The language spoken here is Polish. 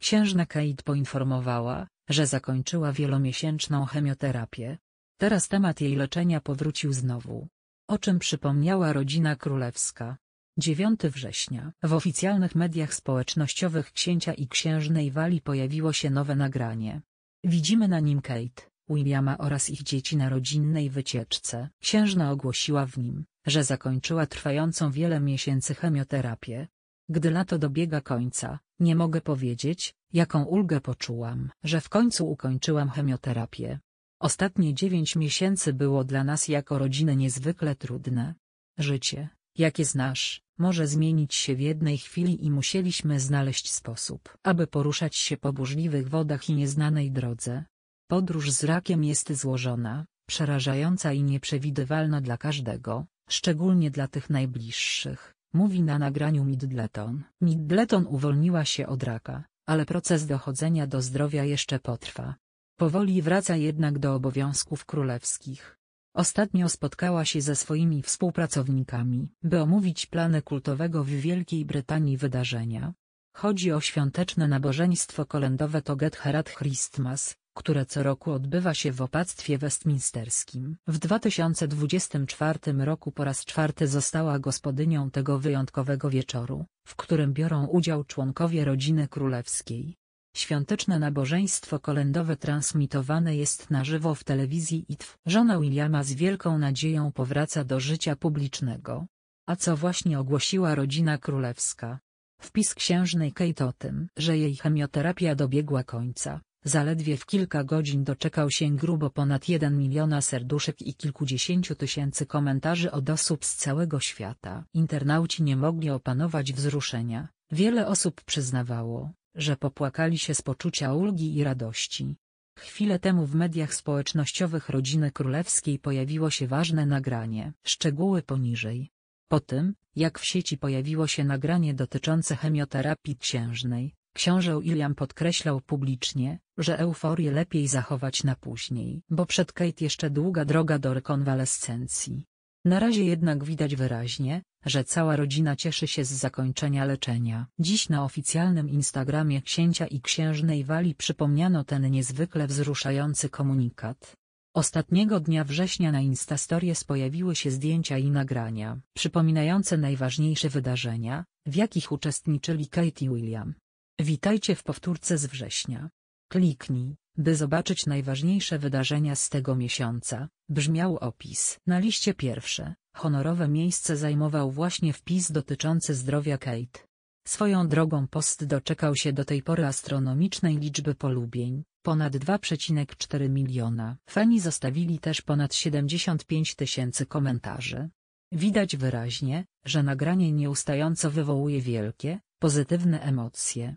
Księżna Kate poinformowała, że zakończyła wielomiesięczną chemioterapię. Teraz temat jej leczenia powrócił znowu. O czym przypomniała rodzina królewska. 9 września w oficjalnych mediach społecznościowych księcia i księżnej Wali pojawiło się nowe nagranie. Widzimy na nim Kate, Williama oraz ich dzieci na rodzinnej wycieczce. Księżna ogłosiła w nim, że zakończyła trwającą wiele miesięcy chemioterapię. Gdy lato dobiega końca, nie mogę powiedzieć, jaką ulgę poczułam, że w końcu ukończyłam chemioterapię. Ostatnie dziewięć miesięcy było dla nas jako rodziny niezwykle trudne. Życie, jakie znasz, może zmienić się w jednej chwili i musieliśmy znaleźć sposób, aby poruszać się po burzliwych wodach i nieznanej drodze. Podróż z rakiem jest złożona, przerażająca i nieprzewidywalna dla każdego, szczególnie dla tych najbliższych. Mówi na nagraniu Middleton. Middleton uwolniła się od raka, ale proces dochodzenia do zdrowia jeszcze potrwa. Powoli wraca jednak do obowiązków królewskich. Ostatnio spotkała się ze swoimi współpracownikami, by omówić plany kultowego w Wielkiej Brytanii wydarzenia. Chodzi o świąteczne nabożeństwo kolendowe Toget Herat Christmas, które co roku odbywa się w opactwie westminsterskim. W 2024 roku po raz czwarty została gospodynią tego wyjątkowego wieczoru, w którym biorą udział członkowie rodziny królewskiej. Świąteczne nabożeństwo kolędowe transmitowane jest na żywo w telewizji ITW. Żona Williama z wielką nadzieją powraca do życia publicznego. A co właśnie ogłosiła rodzina królewska? Wpis księżnej Kate o tym, że jej chemioterapia dobiegła końca Zaledwie w kilka godzin doczekał się grubo ponad 1 miliona serduszek i kilkudziesięciu tysięcy komentarzy od osób z całego świata. Internauci nie mogli opanować wzruszenia, wiele osób przyznawało, że popłakali się z poczucia ulgi i radości. Chwilę temu w mediach społecznościowych rodziny królewskiej pojawiło się ważne nagranie. Szczegóły poniżej. Po tym, jak w sieci pojawiło się nagranie dotyczące chemioterapii księżnej, Książę William podkreślał publicznie, że euforię lepiej zachować na później, bo przed Kate jeszcze długa droga do rekonwalescencji. Na razie jednak widać wyraźnie, że cała rodzina cieszy się z zakończenia leczenia. Dziś na oficjalnym Instagramie księcia i księżnej Wali przypomniano ten niezwykle wzruszający komunikat. Ostatniego dnia września na Instastories pojawiły się zdjęcia i nagrania, przypominające najważniejsze wydarzenia, w jakich uczestniczyli Kate i William. Witajcie w powtórce z września. Kliknij, by zobaczyć najważniejsze wydarzenia z tego miesiąca, brzmiał opis. Na liście pierwsze, honorowe miejsce zajmował właśnie wpis dotyczący zdrowia Kate. Swoją drogą post doczekał się do tej pory astronomicznej liczby polubień, ponad 2,4 miliona. Fani zostawili też ponad 75 tysięcy komentarzy. Widać wyraźnie, że nagranie nieustająco wywołuje wielkie, pozytywne emocje.